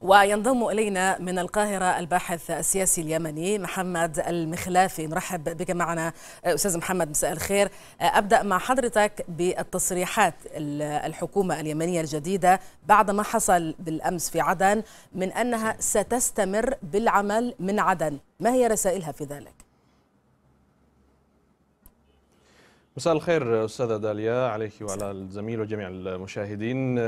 وينضم إلينا من القاهرة الباحث السياسي اليمني محمد المخلافي نرحب بك معنا أستاذ محمد مساء الخير أبدأ مع حضرتك بالتصريحات الحكومة اليمنية الجديدة بعد ما حصل بالأمس في عدن من أنها ستستمر بالعمل من عدن ما هي رسائلها في ذلك؟ مساء الخير أستاذة داليا عليك وعلى الزميل وجميع المشاهدين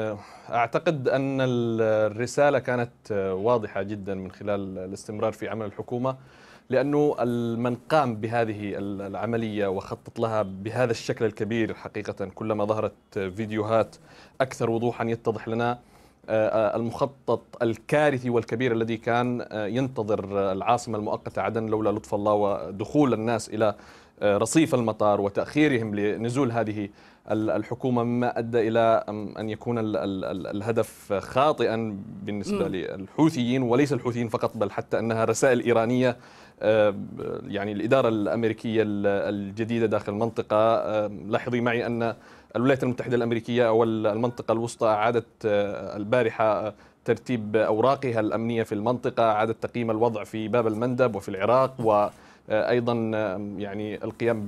أعتقد أن الرسالة كانت واضحة جدا من خلال الاستمرار في عمل الحكومة لأنه من قام بهذه العملية وخطط لها بهذا الشكل الكبير حقيقة كلما ظهرت فيديوهات أكثر وضوحا يتضح لنا آه، المخطط الكارثي والكبير الذي كان آه، ينتظر العاصمة المؤقتة عدن لولا لطف الله ودخول الناس إلى آه، رصيف المطار وتأخيرهم لنزول هذه الحكومة مما أدى إلى أن يكون الهدف خاطئا بالنسبة للحوثيين وليس الحوثيين فقط بل حتى أنها رسائل إيرانية آه، يعني الإدارة الأمريكية الجديدة داخل المنطقة آه، لاحظي معي أن الولايات المتحدة الأمريكية أو المنطقة الوسطى أعادت البارحة ترتيب أوراقها الأمنية في المنطقة أعادت تقييم الوضع في باب المندب وفي العراق و آه، ايضا يعني القيام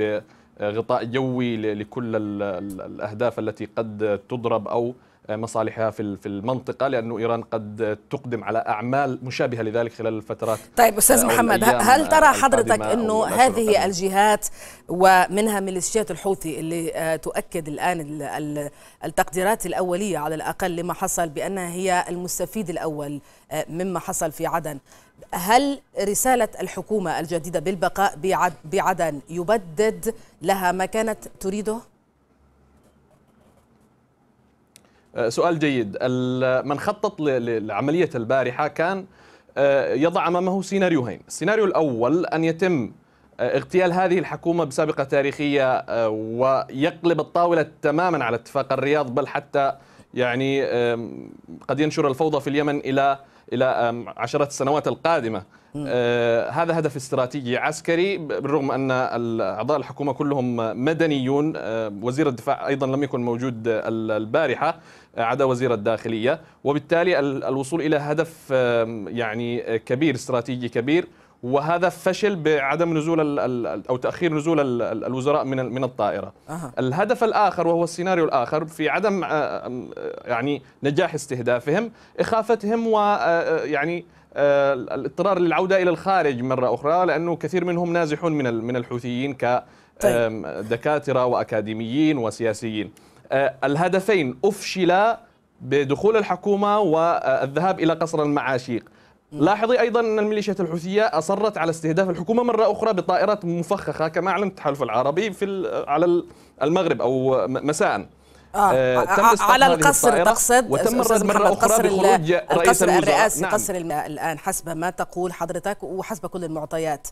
بغطاء جوي لكل الاهداف التي قد تضرب او آه، مصالحها في في المنطقه لانه ايران قد تقدم على اعمال مشابهه لذلك خلال الفترات طيب استاذ آه، محمد هل ترى حضرتك انه هذه الجهات ومنها ميليشيات الحوثي اللي تؤكد الان التقديرات الاوليه على الاقل لما حصل بانها هي المستفيد الاول مما حصل في عدن هل رسالة الحكومة الجديدة بالبقاء بعدن يبدد لها ما كانت تريده؟ أه، سؤال جيد من خطط لعملية البارحة كان أه، يضع أمامه سيناريوهين السيناريو الأول أن يتم أه، اغتيال هذه الحكومة بسابقة تاريخية ويقلب الطاولة تماما على اتفاق الرياض بل حتى يعني قد ينشر الفوضى في اليمن إلى إلى عشرة السنوات القادمة آه، هذا هدف استراتيجي عسكري بالرغم أن أعضاء الحكومة كلهم مدنيون آه، وزير الدفاع أيضا لم يكن موجود البارحة آه، عدا وزير الداخلية وبالتالي الوصول إلى هدف يعني كبير استراتيجي كبير وهذا فشل بعدم نزول او تاخير نزول الوزراء من من الطائره. أه. الهدف الاخر وهو السيناريو الاخر في عدم آه، آه، يعني نجاح استهدافهم اخافتهم ويعني آه، الاضطرار للعوده الى الخارج مره اخرى لانه كثير منهم نازحون من من الحوثيين ك طيب. دكاتره واكاديميين وسياسيين. الهدفين افشلا بدخول الحكومه والذهاب الى قصر المعاشيق. لاحظي ايضا ان الميليشيات الحوثيه اصرت على استهداف الحكومه مره اخرى بطائرات مفخخه كما اعلن التحالف العربي في على المغرب او مساء آه. آه, آه،, آه، تم على القصر تقصد وتم الرد مره اخرى بخروج رئيس الرئاسي نعم. قصر الان حسب ما تقول حضرتك وحسب كل المعطيات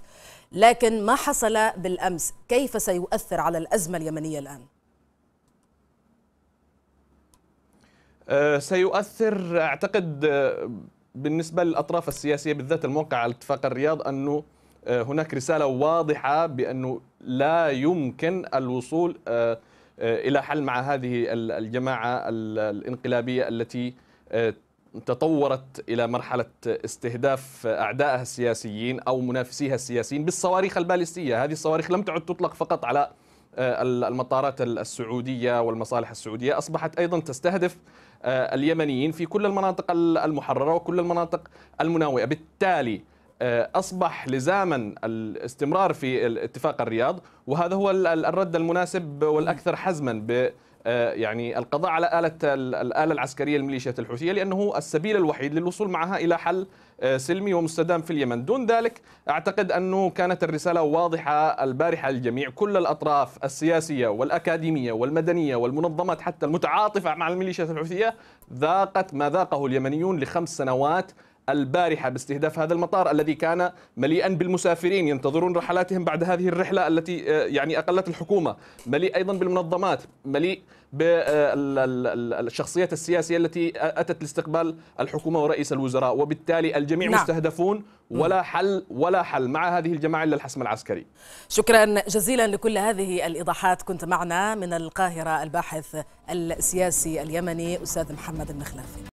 لكن ما حصل بالامس كيف سيؤثر على الازمه اليمنيه الان آه سيؤثر اعتقد آه بالنسبة للأطراف السياسية بالذات الموقع على اتفاق الرياض أنه آه، هناك رسالة واضحة بأنه لا يمكن الوصول آه، آه، إلى حل مع هذه الجماعة الانقلابية التي تطورت إلى مرحلة استهداف أعدائها السياسيين أو منافسيها السياسيين بالصواريخ البالستية هذه الصواريخ لم تعد تطلق فقط على المطارات السعودية والمصالح السعودية أصبحت أيضا تستهدف آه، اليمنيين في كل المناطق المحررة وكل المناطق المناوئة بالتالي آه، أصبح لزاما الاستمرار في اتفاق الرياض وهذا هو الرد المناسب والأكثر حزما آه، يعني القضاء على آلة الآلة العسكرية لميليشيات الحوثية لأنه السبيل الوحيد للوصول معها إلى حل آه، سلمي ومستدام في اليمن دون ذلك أعتقد أنه كانت الرسالة واضحة البارحة للجميع كل الأطراف السياسية والأكاديمية والمدنية والمنظمات حتى المتعاطفة مع الميليشيات الحوثية ذاقت ما ذاقه اليمنيون لخمس سنوات البارحة باستهداف هذا المطار الذي كان مليئا بالمسافرين ينتظرون رحلاتهم بعد هذه الرحلة التي آه، يعني أقلت الحكومة مليء أيضا بالمنظمات مليء بالشخصيات السياسية التي أتت لاستقبال الحكومة ورئيس الوزراء وبالتالي الجميع نعم. مستهدفون ولا حل ولا حل مع هذه الجماعة إلا الحسم العسكري شكرا جزيلا لكل هذه الإيضاحات كنت معنا من القاهرة الباحث السياسي اليمني أستاذ محمد النخلافي